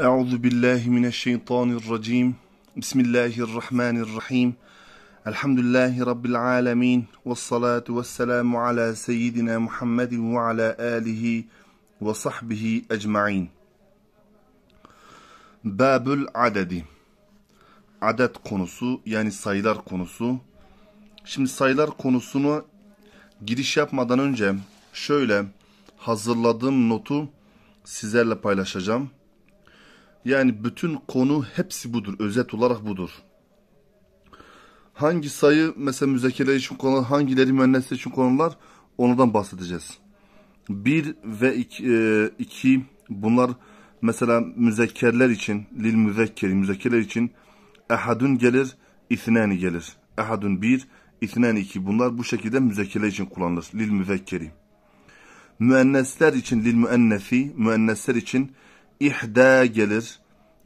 Euzu billahi mineşşeytanirracim. Bismillahirrahmanirrahim. Elhamdülillahi rabbil alamin. Ves salatu vesselamu ala seyyidina Muhammedin ve ala alihi ve sahbihi ecmaîn. Babul adedi. Adet konusu yani sayılar konusu. Şimdi sayılar konusunu giriş yapmadan önce şöyle hazırladığım notu sizlerle paylaşacağım. Yani bütün konu hepsi budur. Özet olarak budur. Hangi sayı mesela müzekeler için konular, hangileri müennes için konular onlardan bahsedeceğiz. Bir ve iki, e, bunlar mesela müzekkerler için, lil müzekkeri, müzekkerler için ehadun gelir, ithnani gelir. Ehadun bir, ithnani iki. Bunlar bu şekilde müzekkerler için kullanılır. Lil müzekkeri. Müennesler için lil müennefi, müennesler için ihda gelir.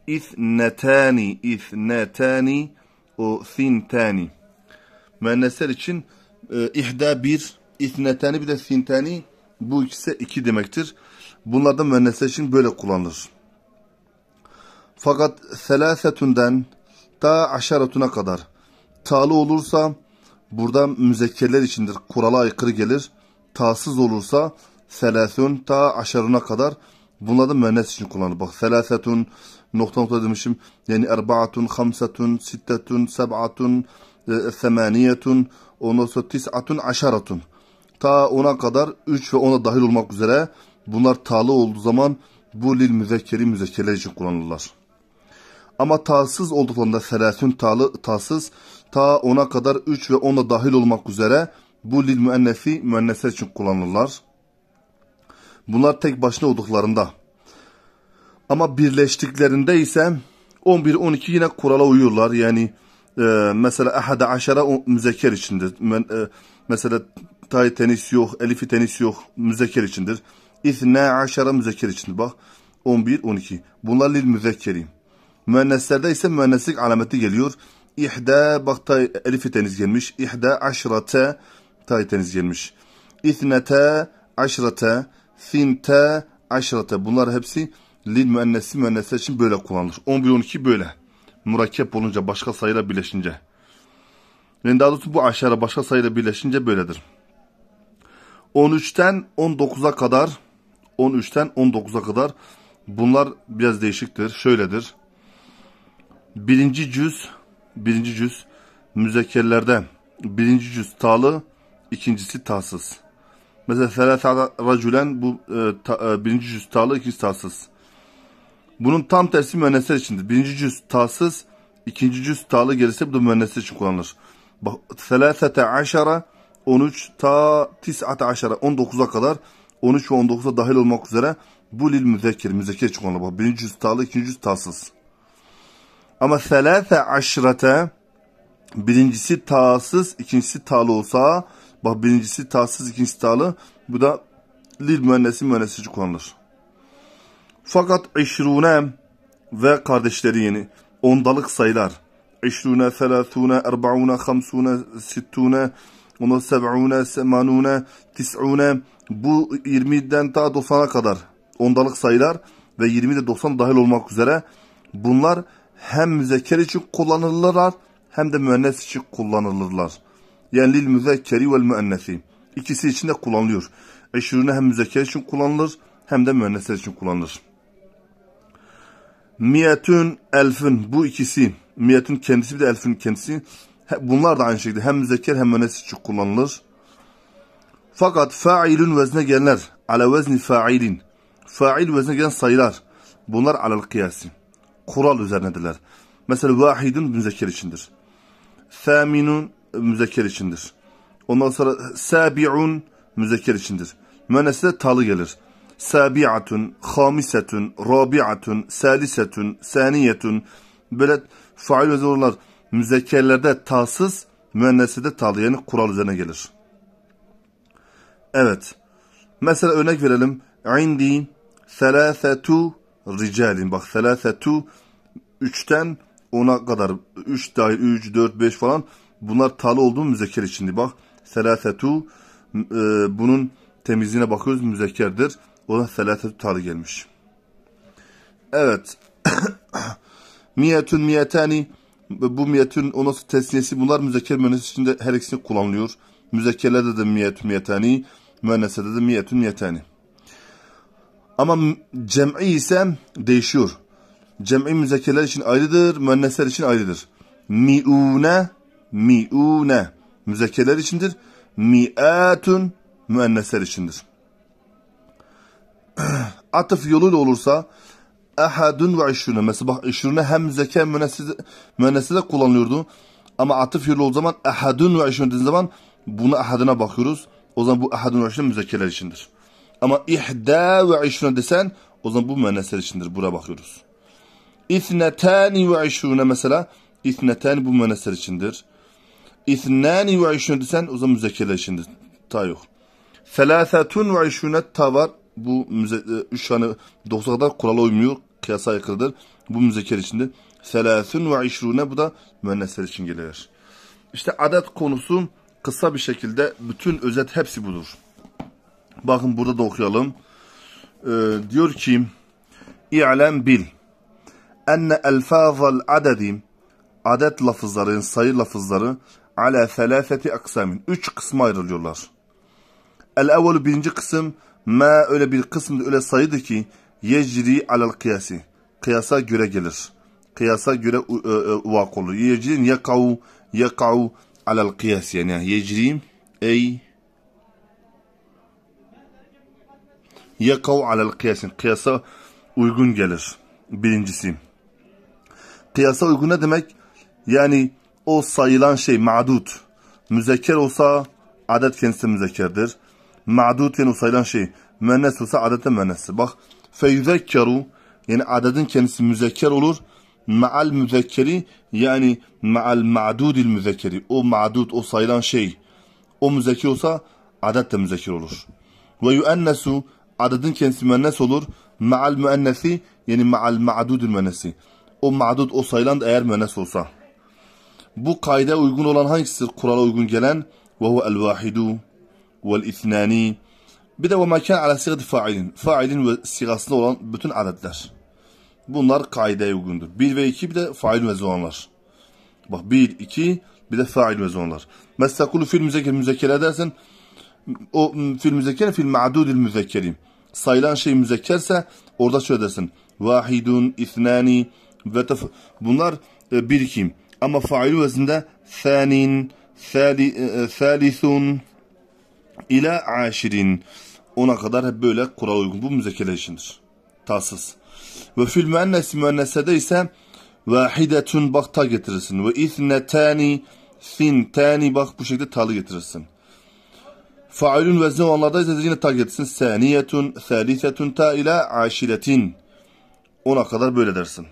İthnetani, ithnetani, o sintani. Müennesler için e, ihda bir, ithnetani bir de sintani bu ikisi iki demektir. Bunlar da müennesler için böyle kullanılır. Fakat selasetünden ta aşaretuna kadar talı olursa burada müzekkerler içindir. Kurala aykırı gelir. Tasız olursa selasun ta aşarına kadar Bunlardan müennes için kullanılır. Bak selasetun nokta nokta demişim. Yani erbaatun, hamsatun, sittetun, seb'atun, e, semaniyetun, ondan sonra tis'atun, aşaratun. Ta ona kadar 3 ve 10'a dahil olmak üzere bunlar talı olduğu zaman bu lil müzekkeri müzekkerler için kullanılırlar. Ama tasız olduklarında selasetun talı tasız ta ona kadar 3 ve 10'a dahil olmak üzere bu lil müennefi müennesler için kullanılırlar. Bunlar tek başına olduklarında. Ama birleştiklerinde ise 11-12 yine kurala uyuyorlar. Yani e, mesela ahada aşara müzekker içindir. Men, e, mesela tay tenis yok, elifi tenis yok müzekker içindir. İthne aşara müzekker içindir. Bak 11-12. Bunlar lil müzekkeri. Müenneslerde ise müenneslik alameti geliyor. İhda bak tay elifi tenis gelmiş. İhda aşrate tay tenis gelmiş. İthnete aşrate Sinte aşırete. Bunlar hepsi lil müennesi müennese için böyle kullanılır. 11 12 böyle. Mürakkep olunca başka sayıyla birleşince. Yani daha doğrusu bu aşağıda başka sayıyla birleşince böyledir. 13'ten 19'a kadar 13'ten 19'a kadar bunlar biraz değişiktir. Şöyledir. Birinci cüz birinci cüz müzekkerlerde birinci cüz talı ikincisi tasız. Mesela selasa racülen bu e, ta, e, birinci cüz tağlı ikinci tağsız. Bunun tam tersi müennesler içindir. Birinci cüz tağsız ikinci cüz tağlı gelirse bu da müennesler için kullanılır. Bak selasete aşara 13 ta tis'ate aşara 19'a kadar 13 ve 19'a dahil olmak üzere bu lil müzekir müzekir için kullanılır. Bak birinci cüz tağlı ikinci cüz tağsız. Ama selase aşrate birincisi tağsız ikincisi tağlı olsa Bak birincisi tahsız, ikincisi tağlı. Bu da lil müennesi müennesici konulur. Fakat işrune ve kardeşleri yeni. Ondalık sayılar. İşrune, felâthûne, erba'ûne, hamsûne, sittûne, ona seb'ûne, semanûne, tis'ûne. Bu 20'den ta 90'a kadar ondalık sayılar ve 20'de 90 dahil olmak üzere bunlar hem müzekker için kullanılırlar hem de müennes için kullanılırlar. Yani lil müzekkeri vel müennesi. İkisi için de kullanılıyor. Eşrüne hem müzekker için kullanılır hem de müennesler için kullanılır. Miyetün elfün bu ikisi. Miyetün kendisi bir de elfün kendisi. Bunlar da aynı şekilde hem müzekker hem müennes için kullanılır. Fakat failün vezne gelenler. Ala vezni failin. Fail vezne gelen sayılar. Bunlar alal kıyasi. Kural üzerinedirler. Mesela vahidun müzekker içindir. Thaminun müzekker içindir. Ondan sonra sabi'un müzekker içindir. Müennesi de talı gelir. Sabi'atun, hamisetun, rabi'atun, salisetun, saniyetun. Böyle fail özellikler müzekkerlerde tasız, de talı yani kural üzerine gelir. Evet. Mesela örnek verelim. İndi selâfetu ricalin. Bak selâfetu üçten ona kadar. Üç dahil, üç, dört, beş falan Bunlar talı oldu mu müzekker içindi. Bak selasetu e, bunun temizliğine bakıyoruz müzekkerdir. O da selasetu talı gelmiş. Evet. miyetün miyetani bu miyetün ondan sonra tesniyesi bunlar müzekker müennes içinde her ikisini kullanılıyor. Müzekkerlerde de miyetün miyetani müennessede de miyetün miyetani. Ama cem'i ise değişiyor. Cem'i müzekkerler için ayrıdır, müennesler için ayrıdır. Mi'une mi'une müzekkerler içindir. Mi'atun müennesler içindir. Atıf yoluyla olursa ehadun ve işrune. Mesela işrune hem müzekker müennesi de kullanılıyordu. Ama atıf yolu o zaman ehadun ve işrune dediğin zaman buna ehadına bakıyoruz. O zaman bu ehadun ve işrune müzekkerler içindir. Ama ihda ve işrune desen o zaman bu müennesler içindir. Buraya bakıyoruz. İthnetani ve işrune mesela. İthnetani bu müennesler içindir. İthnâni ve işnü desen o zaman müzekkele şimdi. Ta yok. Felâfetun ve işnüne ta var. Bu e, üç tane dokuza kadar kurala uymuyor. Kıyasa aykırıdır. Bu müzekker içinde. Selâfün ve işrûne bu da müennesler için gelir. İşte adet konusu kısa bir şekilde bütün özet hepsi budur. Bakın burada da okuyalım. Ee, diyor ki İ'lem bil enne elfâzal adedim adet lafızları, sayı lafızları ala selaseti aksamin. Üç kısma ayrılıyorlar. El evvelu birinci kısım ma öyle bir kısım öyle sayıdır ki yecri alal kıyasi. Kıyasa göre gelir. Kıyasa göre e, e, uvak olur. Yecrin yakav yakav alal kıyas yani yecrim ey yakav alal kıyasin. Kıyasa uygun gelir. Birincisi. Kıyasa uygun ne demek? Yani o sayılan şey ma'dut. Müzekker olsa adet kendisi müzekkerdir. Ma'dut yani o sayılan şey müennes olsa adete müennesi. Bak feyüzekkeru yani adedin kendisi müzekker olur. Ma'al müzekkeri yani ma'al ma'dudil müzekkeri. O ma'dut o sayılan şey. O müzekker olsa adet de müzekker olur. Ve yuennesu adedin kendisi müennes olur. Ma'al müennesi yani ma'al ma'dudil müennesi. O ma'dud o sayılan da eğer müennes olsa. Bu kayda uygun olan hangisidir? Kurala uygun gelen ve huvel vahidu vel ithnani bir de ve mekan ala sigati failin. Failin ve sigasında olan bütün adetler. Bunlar kaideye uygundur. 1 ve 2 bir de fail ve zonlar. Bak 1, 2 bir de fail ve zonlar. Mesela kulu fil müzekker müzekker edersen o fil müzekker fil ma'dudil müzekkeri. Sayılan şey müzekkerse orada şöyle dersin. Vahidun, ithnani ve Bunlar e, birikim. Ama fail vezninde thanin, e, e, thalithun ila aşirin. Ona kadar hep böyle kural uygun. Bu müzekele işindir. Tasız. Ve fil müennes müennesede ise vahidetun bak ta getirirsin. Ve ithnetani sintani bak bu şekilde talı getirirsin. Failun vezni onlarda ise yine ta getirsin. Saniyetun, thalithetun ta ila aşiretin. Ona kadar böyle dersin.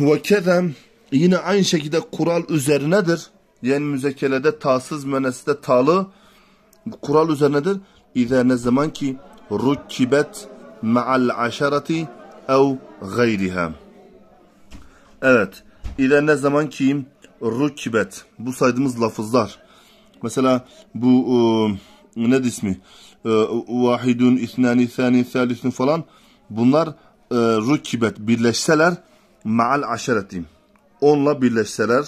Ve kezem yine aynı şekilde kural üzerinedir. Yani müzekelede tasız meneste talı kural üzerinedir. İza ne zaman ki rukibet ma'al aşarati ev gayriha. Evet. İza ne zaman ki rukibet. bu saydığımız lafızlar. Mesela bu e, ne ismi? E, vahidun, isnani, sani, falan bunlar e, rukkibet birleşseler ma'al aşereti. Onla birleşseler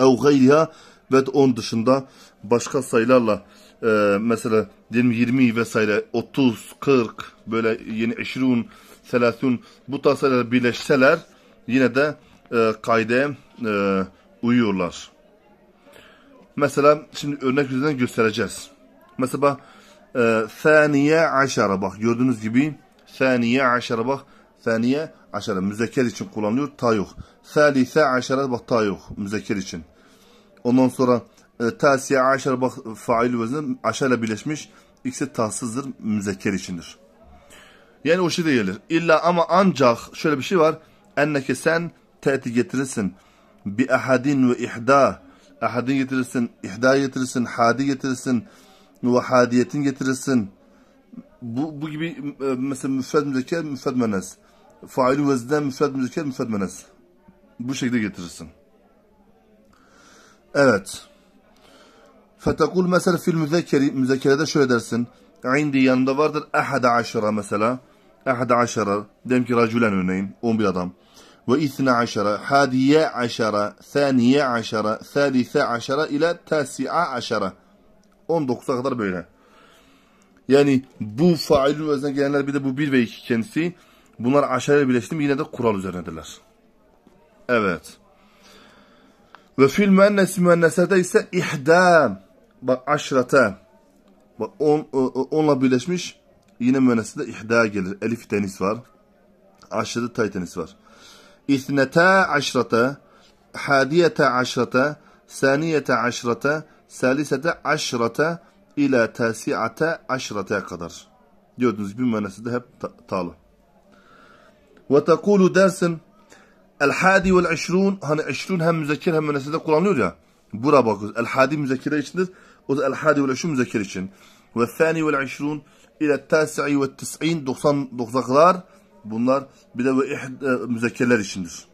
ev gayriha ve on dışında başka sayılarla e, mesela diyelim 20 vesaire 30, 40 böyle yeni 20, 30 bu tarz birleşseler yine de e, kaide e, uyuyorlar. Mesela şimdi örnek üzerinden göstereceğiz. Mesela e, saniye aşara bak gördüğünüz gibi saniye aşara bak Saniye aşağıda müzekker için kullanılıyor. Ta yok. Salise aşağıda bak ta yok. Müzekker için. Ondan sonra e, tasiye aşara bak fail vezin aşara birleşmiş. İkisi tahsızdır. Müzekker içindir. Yani o şey de gelir. İlla ama ancak şöyle bir şey var. Enneke sen te'ti getirirsin. Bi ahadin ve ihda. Ahadin getirirsin. ihda getirirsin. Hadi getirirsin. Ve hadiyetin getirirsin bu, bu gibi e, mesela müfred müzekker, müfred müennes faili vezden müfred müzeker müfred menes. Bu şekilde getirirsin. Evet. Fetekul mesela fil müzekeri müzekkerede şöyle dersin. İndi yanında vardır ahada aşara mesela. Ahada aşara. Dem ki racülen örneğin. on bir adam. Ve isne aşara. Hadiye aşara. Saniye aşara. Salise aşara ile tasi'a aşara. 19'a kadar böyle. Yani bu failün özüne gelenler bir de bu bir ve 2 kendisi. Bunlar aşağıya birleşti mi yine de kural üzerinedirler. Evet. Ve fil müennes müennesede ise ihdam bak aşrata bak on, onla birleşmiş yine müennesede ihda gelir. Elif tenis var. Aşırı tay tenis var. İthnete aşrata, hadiyete aşrata, saniyete aşrata, salisete aşrata ila tasiate aşrete kadar. Gördüğünüz gibi müennesede hep ta talı. وَتَقُولُ dersin El-Hadi vel-Eşrun hani Eşrun hem müzekir hem münesede kullanılıyor ya. Bura bakıyoruz. El-Hadi müzekire içindir. O da El-Hadi vel için. Ve-Thani vel-Eşrun ile tasi'i ve tis'in 99'lar bunlar bir de ve ihd, e, müzekirler içindir.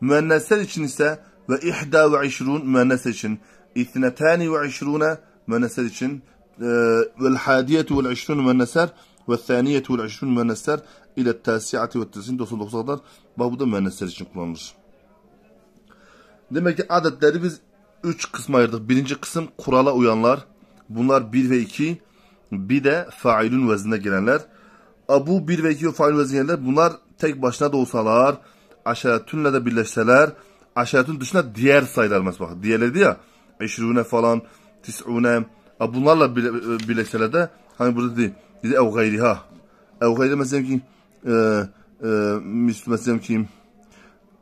Müennesler için ise ve ihda ve işrun müennes için ithnetani ve işrune müennesler için e, vel ve vel işrun müennesler ve saniyetul işrun müennesler ile tasiati ve tesin 99'a kadar bu da müennesler için kullanılır. Demek ki adetleri biz 3 kısma ayırdık. Birinci kısım kurala uyanlar. Bunlar 1 ve 2. Bir de failün veznine gelenler. Abu 1 ve 2 failün veznine gelenler. Bunlar tek başına da olsalar, aşeretünle de birleşseler, aşeretün dışında diğer sayılar mesela. Bak, diğerleri ya, eşrune falan, tis'une, bunlarla e, birleşseler de hani burada değil bize ev gayriha. Ev gayriha mesela ki e, e, mesela ki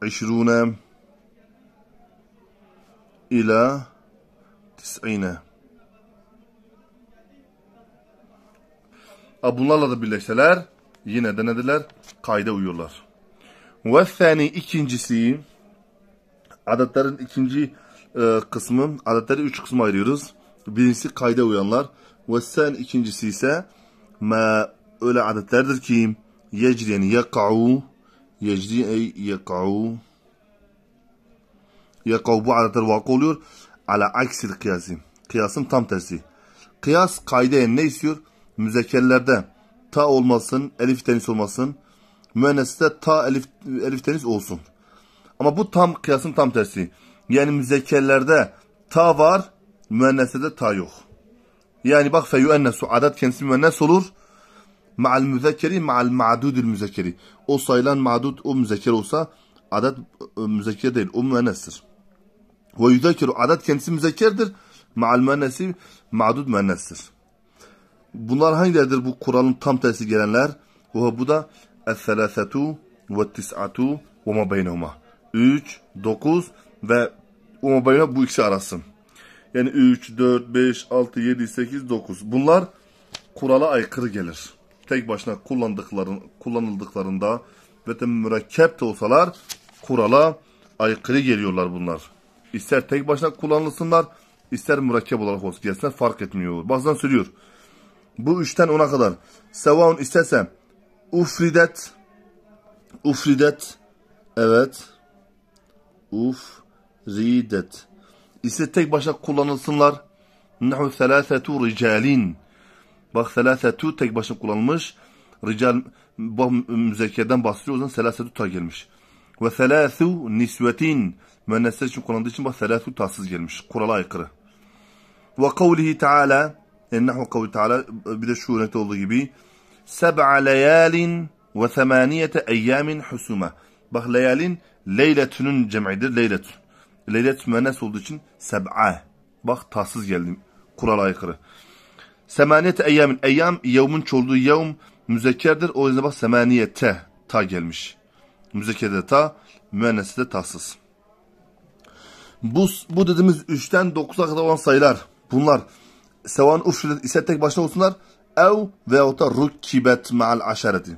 20 ila 90 bunlarla da birleşseler yine de nedirler? Kayda uyuyorlar. Ve sani ikincisi adatların ikinci e, kısmı adetleri üç kısma ayırıyoruz. Birincisi kayda uyanlar. Ve sen ikincisi ise ma öyle adetlerdir ki yecri yani yaka'u yecri ey yaka'u yaka'u bu adetler vakı oluyor ala aksil kıyasi kıyasın tam tersi kıyas kaydeyen ne istiyor müzekerlerde ta olmasın elif tenis olmasın müenneste ta elif, elif tenis olsun ama bu tam kıyasın tam tersi yani müzekerlerde ta var müenneste ta yok yani bak feyüennesu adet kendisi müennes olur. Ma'al müzekkeri ma'al ma'dudil müzekkeri. O sayılan ma'dud o müzekker olsa adet e, müzekker değil o müennestir. Ve yüzekkeru adet kendisi müzekkerdir. Ma'al müennesi ma'dud müennestir. Bunlar hangileridir bu kuralın tam tersi gelenler? Ve bu da el-thelathatu ve tis'atu ve ma beynehuma. 3, 9 ve o ma bu ikisi arasın. Yani 3, 4, 5, 6, 7, 8, 9. Bunlar kurala aykırı gelir. Tek başına kullandıkların, kullanıldıklarında ve de mürekkep de olsalar kurala aykırı geliyorlar bunlar. İster tek başına kullanılsınlar, ister mürekkep olarak olsun gelsinler fark etmiyor. Bazen sürüyor. Bu üçten ona kadar. Sevaun istesem ufridet ufridet evet ufridet ise tek başına kullanılsınlar. Nehu selâsetu ricalin. Bak selâsetu tek başına kullanılmış. Rical bak müzekkerden bahsediyor o zaman selâsetu ta gelmiş. Ve selâsu nisvetin. Müennesler için kullanıldığı için bak selâsu tasız gelmiş. Kurala aykırı. Ve kavlihi teâlâ. Nehu kavli teâlâ bir de şu örnekte olduğu gibi. Seb'a leyalin ve themaniyete eyyamin husuma. Bak leyalin leyletünün cem'idir. Leyletün. Leylet müennes olduğu için seb'a. Bak tahsız geldim. kural aykırı. Semaniyet eyyamin. Eyyam yevmun çolduğu yevm müzekerdir O yüzden bak semaniyete ta gelmiş. Müzekkerde ta, müennesi de tahsız. Bu, bu dediğimiz 3'ten 9'a kadar olan sayılar bunlar sevan ufşilet ise tek başına olsunlar ev veyahut da rukkibet ma'al aşareti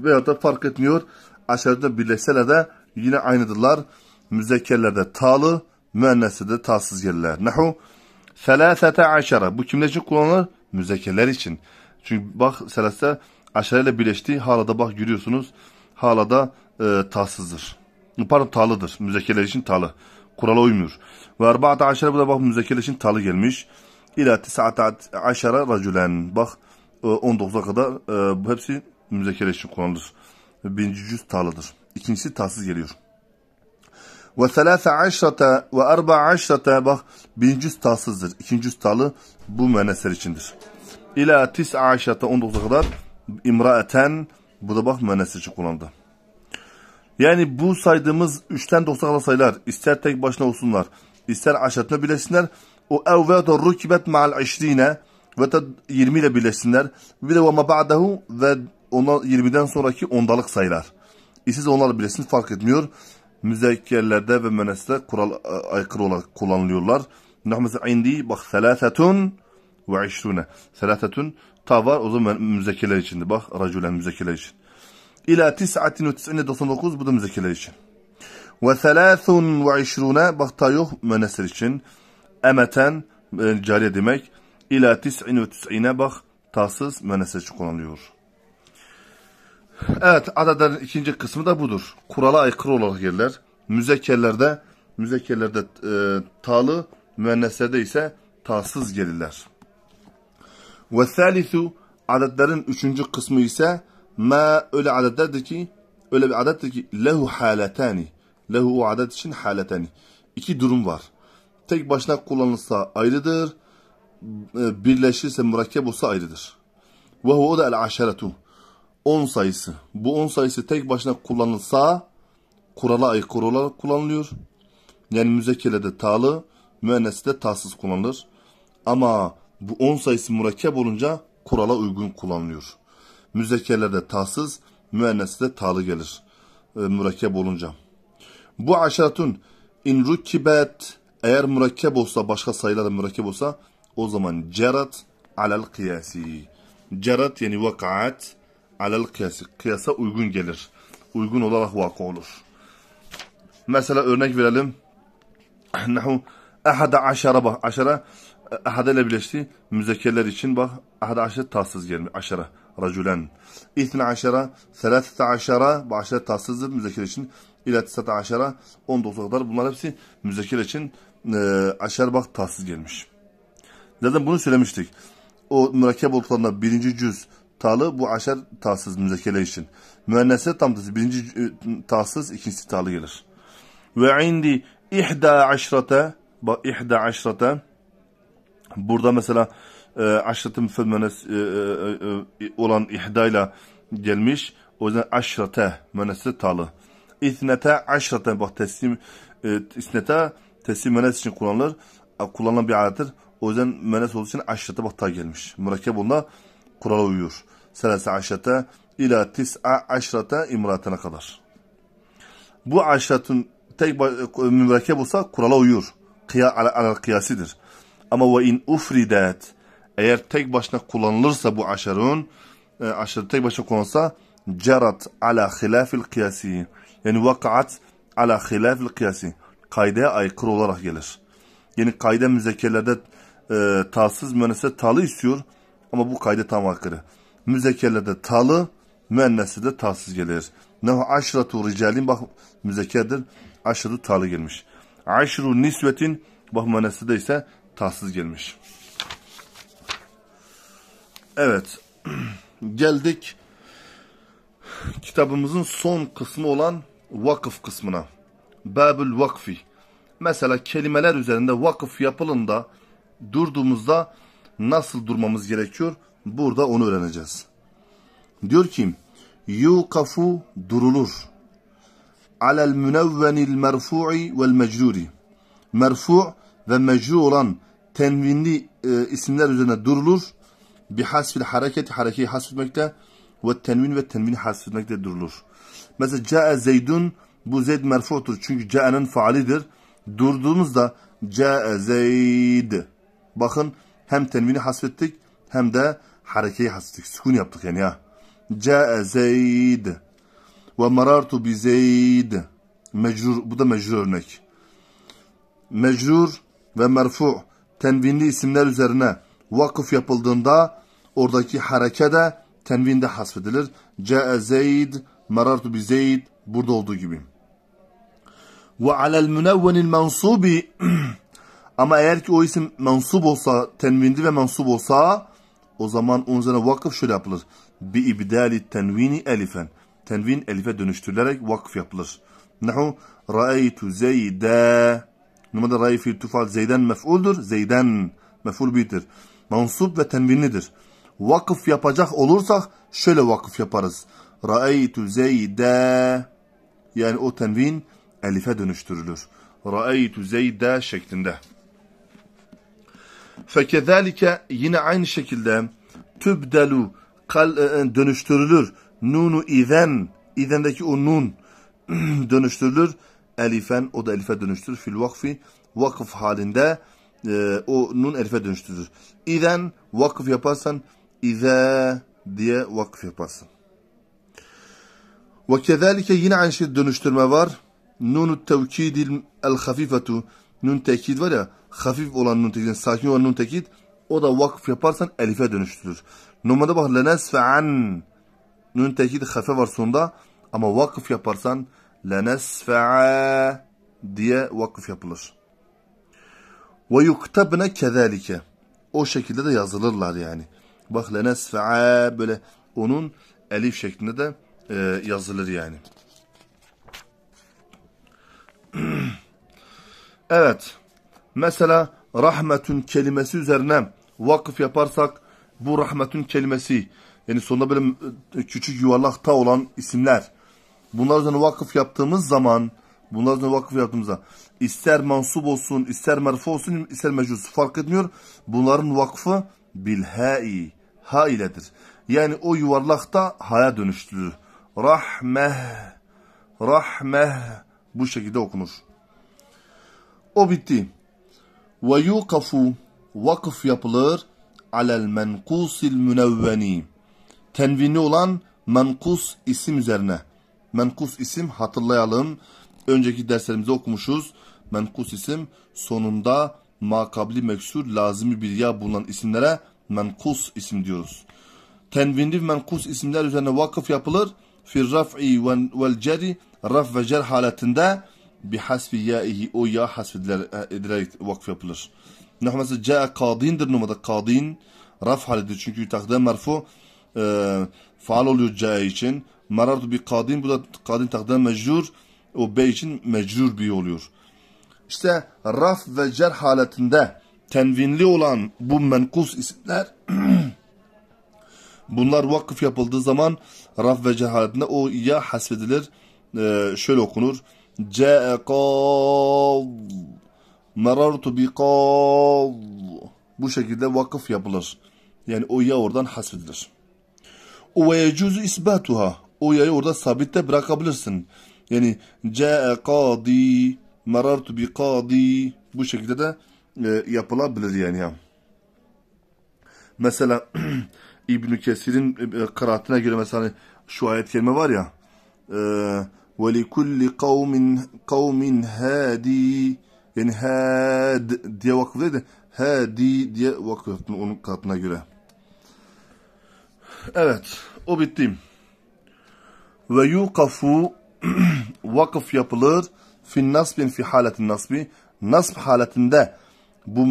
veyahut da fark etmiyor aşarete birleşseler de yine aynıdırlar müzekkerlerde talı, müennessede tasız gelirler. Nehu, Nahu aşara. bu kimler için kullanılır? Müzekkerler için. Çünkü bak selase aşara ile birleşti. Hala da bak görüyorsunuz. Hala da e, tahsızdır. Pardon talıdır. Müzekkerler için talı. Kurala uymuyor. Ve erbaata aşara bu da bak müzekkerler için talı gelmiş. İlâ tisaata aşara racülen. Bak 19'a e, kadar e, hepsi müzekkerler için kullanılır. Birinci cüz talıdır. İkincisi tahsız geliyor. Ve selâfe aşrata ve arba aşrata bak birinci cüz talsızdır. İkinci cüz talı bu müennesler içindir. İlâ tis aşrata 19'a kadar imraeten bu da bak müennesler için kullandı. Yani bu saydığımız 3'ten 90 kadar sayılar ister tek başına olsunlar ister aşratına bilesinler, O evveda rukibet ma'al işrine ve 20 ile birleşsinler. Bir de ve ma ba'dahu ve ona 20'den sonraki ondalık sayılar. İsiz onlar bilesiniz fark etmiyor müzekkerlerde ve meneste kural e, aykırı olarak kullanılıyorlar. Mesela indi bak selasetun ve işrune. Selasetun ta var o zaman müzekkerler içinde. Bak racülen müzekkerler için. İla tis'atin ve tis'ine 99 bu da müzekkerler için. Ve selâthun ve işrune bak ta yok menester için. Emeten e, cariye demek. İla tis'in ve tis'ine bak tasız menester için kullanılıyor. Evet adaların ikinci kısmı da budur. Kurala aykırı olarak yerler. Müzekerlerde müzekerlerde e, talı, müenneslerde ise tasız gelirler. Ve thalithu adetlerin üçüncü kısmı ise ma öyle adetlerdir ki öyle bir adettir ki lehu halatani Lehu o adet için halatani İki durum var. Tek başına kullanılsa ayrıdır. E, birleşirse mürekkep olsa ayrıdır. Ve o da el aşeretu. 10 sayısı. Bu 10 sayısı tek başına kullanılsa kurala aykırı olarak kullanılıyor. Yani müzekkirede talı, müenneste tahsız kullanılır. Ama bu 10 sayısı mürekkep olunca kurala uygun kullanılıyor. Müzekkerlerde tahsız, müenneste talı gelir e, mürekkep olunca. Bu aşaratun in rukibet eğer mürekkep olsa başka sayılarla mürekkep olsa o zaman cerat alel kıyasi. Cerat yani vakaat alel kıyası. Kıyasa uygun gelir. Uygun olarak vakı olur. Mesela örnek verelim. Nahu ahada aşara bak. Aşara ahada ile birleşti. Müzekerler için bak. Ahada aşara tahsız gelmiş. Aşara. Raculen. İthne aşara. Selâthete aşara. Bu aşara tahsızdır müzeker için. İlâ tisata aşara. 19 kadar. Bunlar hepsi müzeker için e, aşar bak tahsız gelmiş. Neden bunu söylemiştik. O mürekkep olduklarında birinci cüz talı bu aşer tahsız müzekele için. Müennese tamtası birinci e, tahsız ikincisi talı gelir. Ve indi ihda aşrata bak ihda aşrata burada mesela e, aşratı müfedmenes e, e, e, olan ihdayla gelmiş. O yüzden aşrata müennese talı. İthnete aşrata bak teslim e, isnete teslim müennes için kullanılır. Kullanılan bir adettir. O yüzden müennes olduğu için aşrata bak ta gelmiş. Mürekkep onda kurala uyuyor selase aşrata ila tis'a aşrata imratına kadar. Bu aşratın tek mürekkep olsa kurala uyuyor. Kıya, ala, ala kıyasidir. Ama ve in ufridet eğer tek başına kullanılırsa bu aşarın e, aşırı tek başına kullanılsa cerat ala hilafil kıyasi yani vakaat ala hilafil kıyasi kaydaya aykırı olarak gelir. Yani kayda müzekerlerde e, talsız mühendisler talı istiyor ama bu kayda tam aykırı. Müzekerlerde talı, müennesi de talsız gelir. Nehu aşratu ricalin bak müzekerdir. Aşırı talı gelmiş. Aşru nisvetin bak müennesi de ise talsız gelmiş. Evet. Geldik kitabımızın son kısmı olan vakıf kısmına. Babül vakfi. Mesela kelimeler üzerinde vakıf yapılında durduğumuzda nasıl durmamız gerekiyor? Burada onu öğreneceğiz. Diyor ki yukafu durulur. Alel münevvenil merfu'i vel mecruri. Merfu' ve mecru olan tenvinli e, isimler üzerine durulur. Bihasfil hareketi harekeyi hasfetmekte ve tenvin ve tenvini hasfetmekte durulur. Mesela cae zeydun bu zeyd merfu'tur. Çünkü cae'nin faalidir. Durduğumuzda cae zeyd. Bakın hem tenvini hasfettik hem de harekeyi hastık, sükun yaptık yani ya. Ca'e Zeyd ve marartu bi Zeyd. Mecrur, bu da mecrur örnek. Mecrur ve merfu tenvinli isimler üzerine vakıf yapıldığında oradaki hareke de tenvinde hasfedilir. Ca'e Zeyd, marartu bi Zeyd burada olduğu gibi. Ve alel münevvenil mensubi ama eğer ki o isim mensub olsa, tenvindi ve mensub olsa o zaman onun üzerine vakıf şöyle yapılır. Bi ibdali tenvini elifen. Tenvin elife dönüştürülerek vakıf yapılır. Nehu ra'eytu zeyde. numada ra'yi fil tufal zeyden mef'uldur. Zeyden mef'ul bitir. Mansub ve tenvinlidir. Vakıf yapacak olursak şöyle vakıf yaparız. Ra'eytu zeyde. Yani o tenvin elife dönüştürülür. Ra'eytu zeyde şeklinde. Fekezalike yine aynı şekilde tübdelu kal, e, e, dönüştürülür. Nunu izen, izendeki o nun dönüştürülür. Elifen, o da elife dönüştürür. Fil vakfi, vakıf halinde e, o nun elife dönüştürür. İzen, vakıf yaparsan, ize diye vakıf yaparsın. Ve kezalike yine aynı şey dönüştürme var. Nunu tevkidil el hafifetu, nun tekid var ya, hafif olan nun tekidin, sakin olan nun tekid o da vakf yaparsan elife dönüştürür. Normalde bak lenesfe'an nun tekid hafe var sonunda ama vakf yaparsan lenesfe'a diye vakf yapılır. Ve yuktabne kezalike. O şekilde de yazılırlar yani. Bak lenesfe'a böyle onun elif şeklinde de e, yazılır yani. evet. Mesela rahmetün kelimesi üzerine vakıf yaparsak bu rahmetün kelimesi yani sonunda böyle e, küçük yuvarlakta olan isimler. Bunlar üzerine vakıf yaptığımız zaman bunlar üzerine vakıf yaptığımızda ister mansub olsun, ister merfu olsun, ister mecuz fark etmiyor. Bunların vakfı bilhai, ha iledir. Yani o yuvarlakta haya dönüştürür. Rahmeh, rahmeh bu şekilde okunur. O bitti. Ve yukafu vakıf yapılır alel menkusil münevveni. Tenvini olan menkus isim üzerine. Menkus isim hatırlayalım. Önceki derslerimizde okumuşuz. Menkus isim sonunda makabli meksur lazimi bir ya bulunan isimlere menkus isim diyoruz. Tenvinli menkus isimler üzerine vakıf yapılır. Fir raf'i vel ceri raf ve cer haletinde bihasbi yaihi o ya hasfedilerek vakf yapılır. Nahu mesela caa kadindir numada kadin raf halidir. Çünkü takdim merfu e, faal oluyor caa için. Marartu bi kadin bu da kadin takdim mecrur. O be için mecrur bi oluyor. İşte raf ve cer haletinde tenvinli olan bu menkus isimler bunlar vakıf yapıldığı zaman raf ve cehaletinde o ya hasfedilir e, şöyle okunur. جاء قاض merartu bi bu şekilde vakıf yapılır. Yani o ya oradan O Ve yecuzu isbatuha. O yayı orada sabitte bırakabilirsin. Yani ca'e qadi merartu bi qadi bu şekilde de e, yapılabilir yani ya. Mesela İbn Kesir'in e, kıraatına göre mesela şu ayet kelime var ya. E, وَلِكُلِّ قَوْمٍ قَوْمٍ هَادِي yani had diye vakıf değil hadi diye vakıf onun katına göre. Evet, o bitti. Ve yukafu vakıf yapılır fin nasbin fi haletin nasbi. Nasb haletinde bu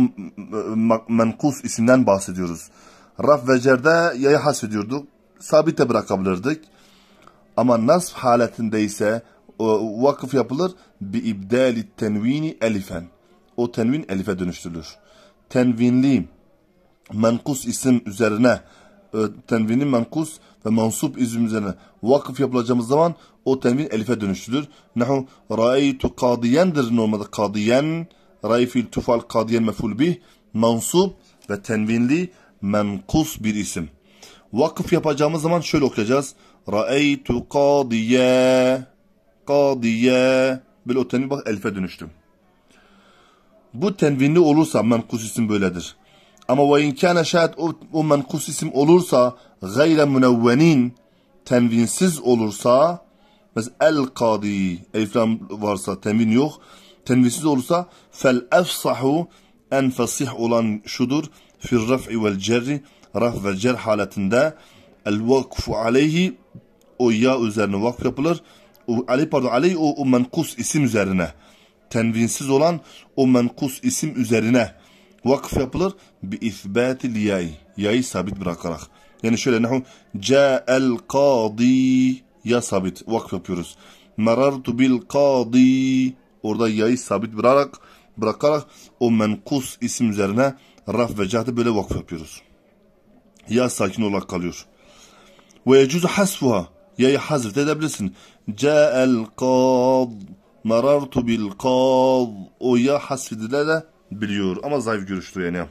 menkus isimden bahsediyoruz. Raf ve cerde yayı hasfediyorduk. Sabite bırakabilirdik. Ama nasb haletinde ise vakıf yapılır bi ibdali tenvini elifen. O tenvin elife dönüştürülür. Tenvinli menkus isim üzerine e, tenvini menkus ve mansup isim üzerine vakıf yapılacağımız zaman o tenvin elife dönüştürülür. Nehu ra'eytu kadiyendir normalde kadiyen ra'i fil tufal kadiyen meful bih mansup ve tenvinli menkus bir isim. Vakıf yapacağımız zaman şöyle okuyacağız. Ra'eytu kadiye. Kadiye. Böyle o tenvin bak Bu tenvinli olursa menkus isim böyledir. Ama ve inkâne şayet o, o menkus isim olursa gayre münevvenin tenvinsiz olursa mesela el kadi eliflam varsa tenvin yok tenvinsiz olursa fel efsahu en fasih olan şudur fil raf'i vel cerri raf ve cer haletinde el vakfu aleyhi o ya üzerine vakf yapılır. O, Ali pardon Ali o, o menkus isim üzerine. Tenvinsiz olan o menkus isim üzerine vakf yapılır. Bi isbatil yay. Yayı sabit bırakarak. Yani şöyle nehu ca'el kadi ya sabit vakf yapıyoruz. Merartu bil kadi. Orada yayı sabit bırakarak bırakarak o menkus isim üzerine raf ve cahde böyle vakf yapıyoruz. Ya sakin olarak kalıyor. Ve yecuzu hasfuha. Y'yi hazret edebilirsin. Ca'el qad. Marartu bil qad. O ya hasf biliyor. Ama zayıf görüştür yani.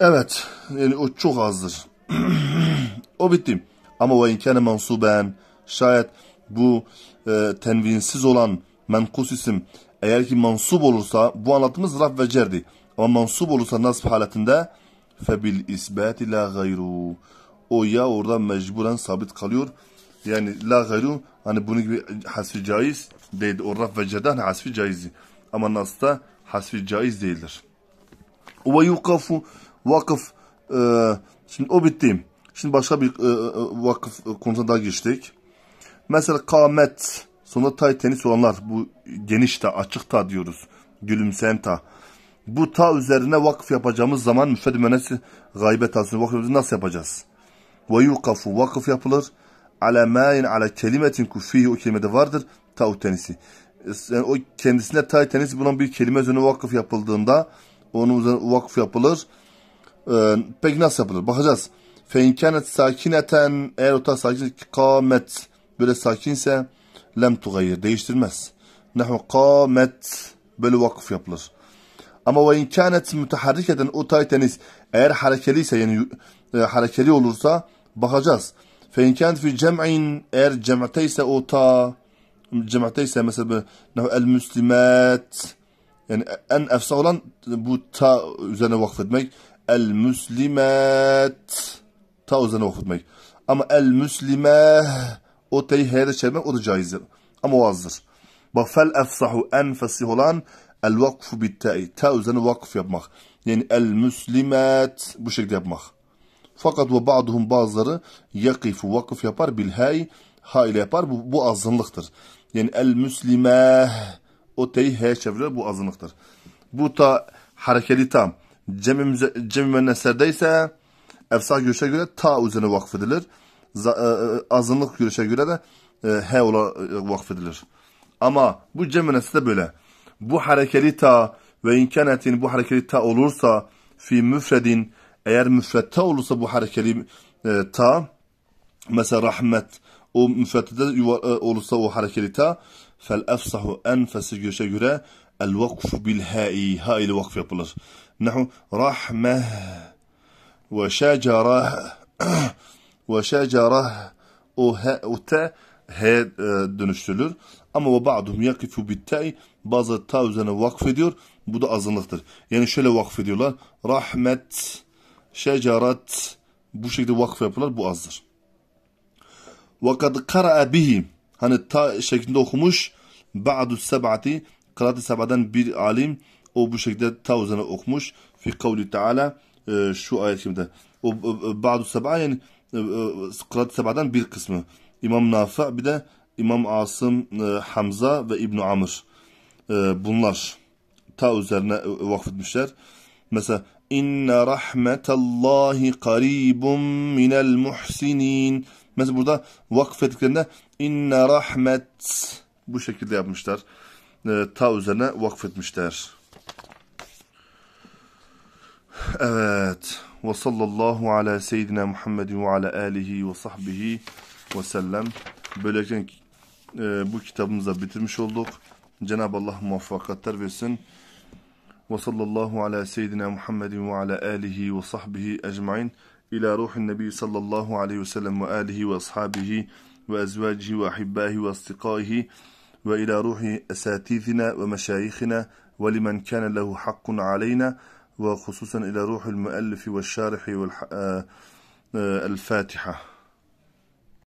Evet. Yani o çok azdır. o bitti. Ama ve inkâne mansuben. Şayet bu e, tenvinsiz olan menkus isim eğer ki mansub olursa bu anlatımız raf ve cerdi. Ama mansub olursa nasb haletinde febil isbat ila gayru o ya orada mecburen sabit kalıyor. Yani la gayru hani bunun gibi hasfi caiz değil. O raf ve cedah hasfi caiz. Ama nasta hasfi caiz değildir. Ve yukafu vakıf e, şimdi o bitti. Şimdi başka bir e, e, vakıf konusuna daha geçtik. Mesela kamet sonra tay tenis olanlar bu geniş ta açık ta diyoruz. Gülümseyen ta. Bu ta üzerine vakıf yapacağımız zaman müfred müennes gaybet aslında vakıf nasıl yapacağız? Ve yukafu vakıf yapılır. Ala mâin ala kelimetin kuffihi o kelimede vardır. Ta tenisi. Yani o kendisine ta tenisi bulan bir kelime üzerine vakıf yapıldığında onun üzerine vakıf yapılır. Ee, peki nasıl yapılır? Bakacağız. Feinkanet sakineten eğer o ta sakin kamet böyle sakinse lem tugayir değiştirmez. Nehu kamet böyle vakıf yapılır. Ama ve inkanet müteharriketen o ta tayteniz eğer harekeliyse yani e, harekeli olursa bakacağız. Fe fi cem'in eğer cem'teyse o ta cem'teyse mesela el müslimat yani en efsa olan bu ta üzerine vakfetmek. El müslimat ta üzerine vakfetmek. Ama el müslime o teyi heyde çevirmek o da caizdir. Ama o azdır. Bak fel efsahu en fesih olan el vakfu bitta'i. Ta üzerine vakıf yapmak. Yani el müslimat bu şekilde yapmak. Fakat ve ba'duhum bazıları yakifu vakıf yapar bil hay ha ile yapar. Bu, bu azınlıktır. Yani el müslime o teyi he çevirir. Bu azınlıktır. Bu ta harekeli tam. Cem-i cem müennesserde ise efsah görüşe göre ta üzerine vakfedilir. Z e, e, azınlık görüşe göre de e, he ola e, vakfedilir. Ama bu cem müennessede böyle. Bu harekeli ta ve inkanetin bu harekeli ta olursa fi müfredin eğer müfrette olursa bu harekeli e, ta mesela rahmet o müfrettede e, olursa o harekeli ta fel efsahu enfesi göşe göre el vakfu bil ha'i ha ile vakf yapılır. Nahu rahme ve şecerah ve şecerah o he o te he e, dönüştürülür. Ama ve ba'duhum yakifu bit ta'i bazı ta üzerine vakfediyor. Bu da azınlıktır. Yani şöyle vakfediyorlar. Rahmet şecarat bu şekilde vakıf yapılar bu azdır. Vakad Kara bihi hani ta şeklinde okumuş ba'du seb'ati kıraat-ı seb'adan bir alim o bu şekilde ta üzerine okumuş fi kavli teala e, şu ayet kimde o e, e, ba'du seb'a yani e, e, kıraat-ı seb'adan bir kısmı İmam Nafa bir de İmam Asım e, Hamza ve İbn Amr bunlar ta üzerine vakfetmişler. Mesela İnne rahmetallahi karibun minel muhsinin. Mesela burada vakıf ettiklerinde inne rahmet bu şekilde yapmışlar. E, ta üzerine vakıf etmişler. Evet. Ve sallallahu ala seyyidina Muhammedin ve ala alihi ve sahbihi ve sellem. Böylece e, bu kitabımızı bitirmiş olduk. Cenab-ı Allah muvaffakatler versin. وصلى الله على سيدنا محمد وعلى آله وصحبه أجمعين إلى روح النبي صلى الله عليه وسلم وآله وأصحابه وأزواجه وأحبائه وأصدقائه وإلى روح أساتيذنا ومشايخنا ولمن كان له حق علينا وخصوصا إلى روح المؤلف والشارح والح... آه، آه، الفاتحة